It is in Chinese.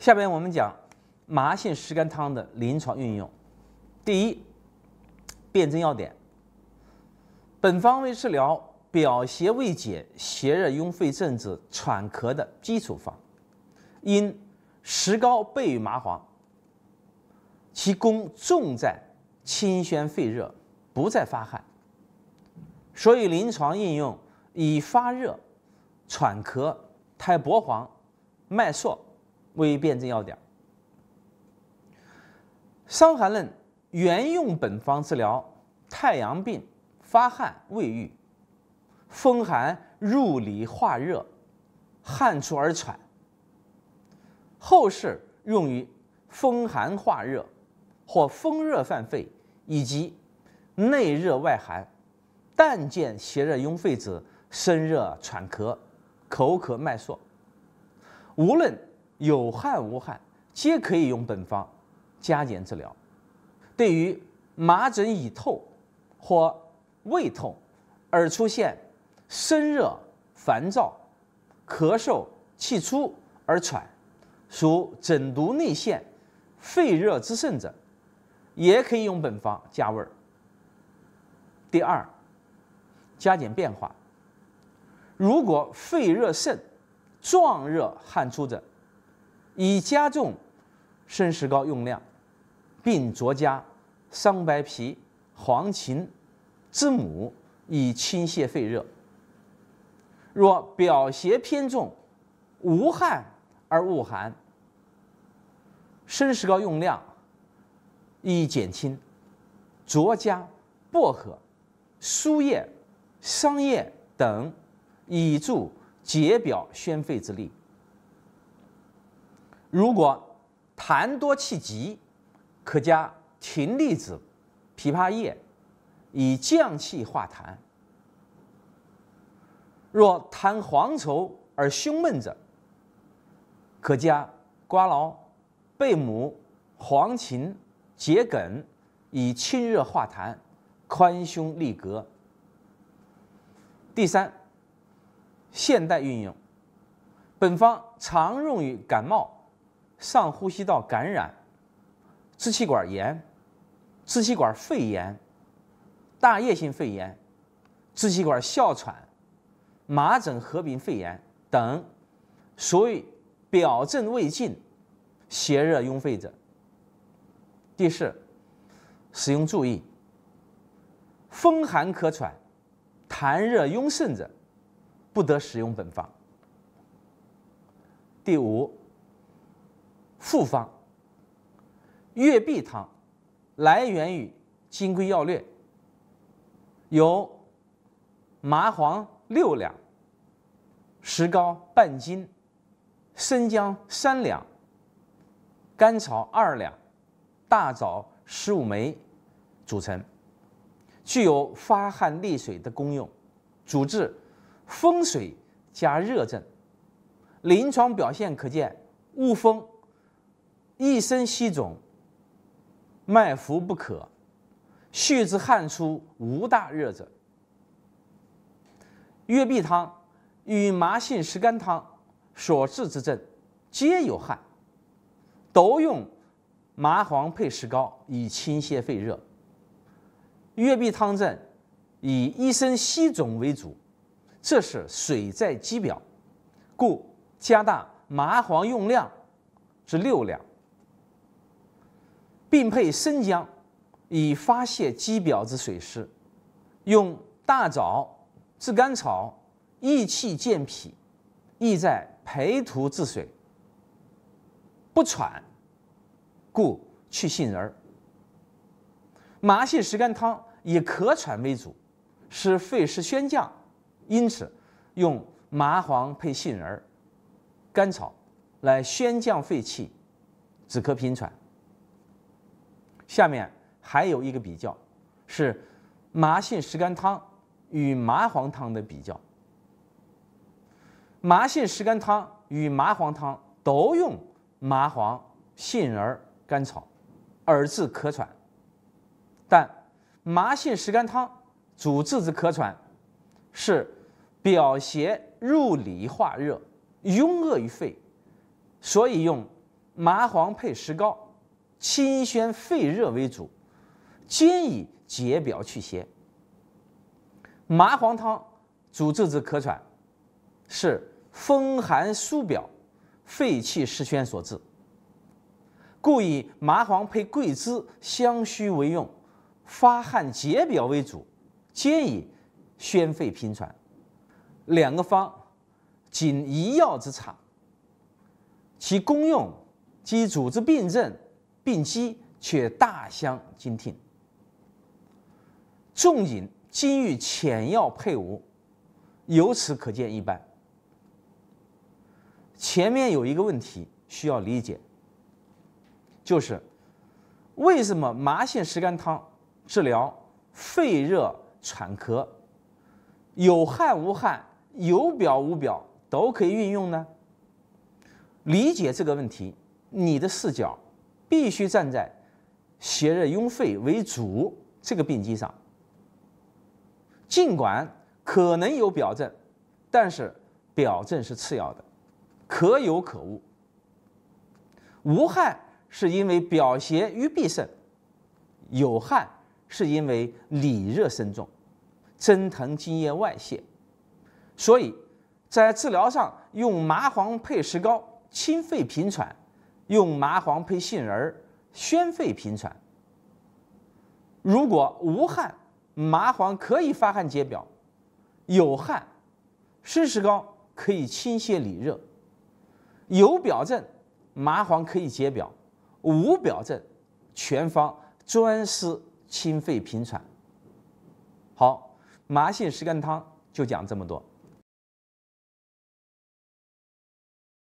下面我们讲麻杏石甘汤的临床运用。第一，辨证要点。本方为治疗表邪未解、邪热壅肺、症之喘咳的基础方。因石膏备于麻黄，其功重在清宣肺热，不再发汗。所以临床应用以发热、喘咳、苔薄黄、脉数。为辩证要点，《伤寒论》原用本方治疗太阳病发汗未愈，风寒入里化热，汗出而喘。后世用于风寒化热或风热犯肺，以及内热外寒，但见邪热壅肺者，身热、喘咳、口渴、脉数，无论。有汗无汗，皆可以用本方加减治疗。对于麻疹已透或胃痛而出现身热、烦躁、咳嗽、气粗而喘，属疹毒内陷、肺热之盛者，也可以用本方加味儿。第二，加减变化。如果肺热盛、壮热汗出者。以加重生石膏用量，并酌加桑白皮、黄芩知母，以清泻肺热。若表邪偏重，无汗而恶寒，生石膏用量以减轻，酌加薄荷、苏叶、桑叶等，以助解表宣肺之力。如果痰多气急，可加葶苈子、枇杷叶，以降气化痰；若痰黄稠而胸闷者，可加瓜蒌、贝母、黄芩、桔梗，以清热化痰、宽胸利膈。第三，现代运用本方常用于感冒。上呼吸道感染、支气管炎、支气管肺炎、大叶性肺炎、支气管哮喘、麻疹合并肺炎等，属于表证未尽、邪热壅肺者。第四，使用注意：风寒咳喘、痰热壅盛者，不得使用本方。第五。复方月碧汤来源于《金匮要略》，由麻黄六两、石膏半斤、生姜三两、甘草二两、大枣十五枚组成，具有发汗利水的功用，主治风水加热症。临床表现可见恶风。一身悉肿，脉浮不可，续之汗出无大热者。月碧汤与麻杏石甘汤所治之症，皆有汗，都用麻黄配石膏以清泻肺热。月碧汤症以一身悉肿为主，这是水在肌表，故加大麻黄用量至六两。并配生姜，以发泄肌表之水湿；用大枣、炙甘草，益气健脾，意在培土治水。不喘，故去杏仁儿。麻杏石甘汤以咳喘为主，是肺湿宣降，因此用麻黄配杏仁儿、甘草，来宣降肺气，止咳平喘。下面还有一个比较，是麻杏石甘汤与麻黄汤的比较。麻杏石甘汤与麻黄汤都用麻黄、杏仁、甘草，治咳喘。但麻杏石甘汤主治之咳喘，是表邪入里化热，壅恶于肺，所以用麻黄配石膏。清宣肺热为主，兼以解表祛邪。麻黄汤主治之咳喘，是风寒疏表，肺气失宣所致，故以麻黄配桂枝相须为用，发汗解表为主，兼以宣肺平喘。两个方仅一药之差，其功用及主治病症。病机却大相径庭，仲景金玉浅要配伍，由此可见一斑。前面有一个问题需要理解，就是为什么麻杏石甘汤治疗肺热喘咳，有汗无汗，有表无表都可以运用呢？理解这个问题，你的视角。必须站在邪热壅肺为主这个病机上，尽管可能有表证，但是表证是次要的，可有可无。无汗是因为表邪于必胜，有汗是因为里热深重，蒸腾津液外泄。所以在治疗上用麻黄配石膏，清肺平喘。用麻黄配杏仁，宣肺平喘。如果无汗，麻黄可以发汗解表；有汗，湿石膏可以清泻里热；有表症，麻黄可以解表；无表症，全方专施清肺平喘。好，麻杏石甘汤就讲这么多。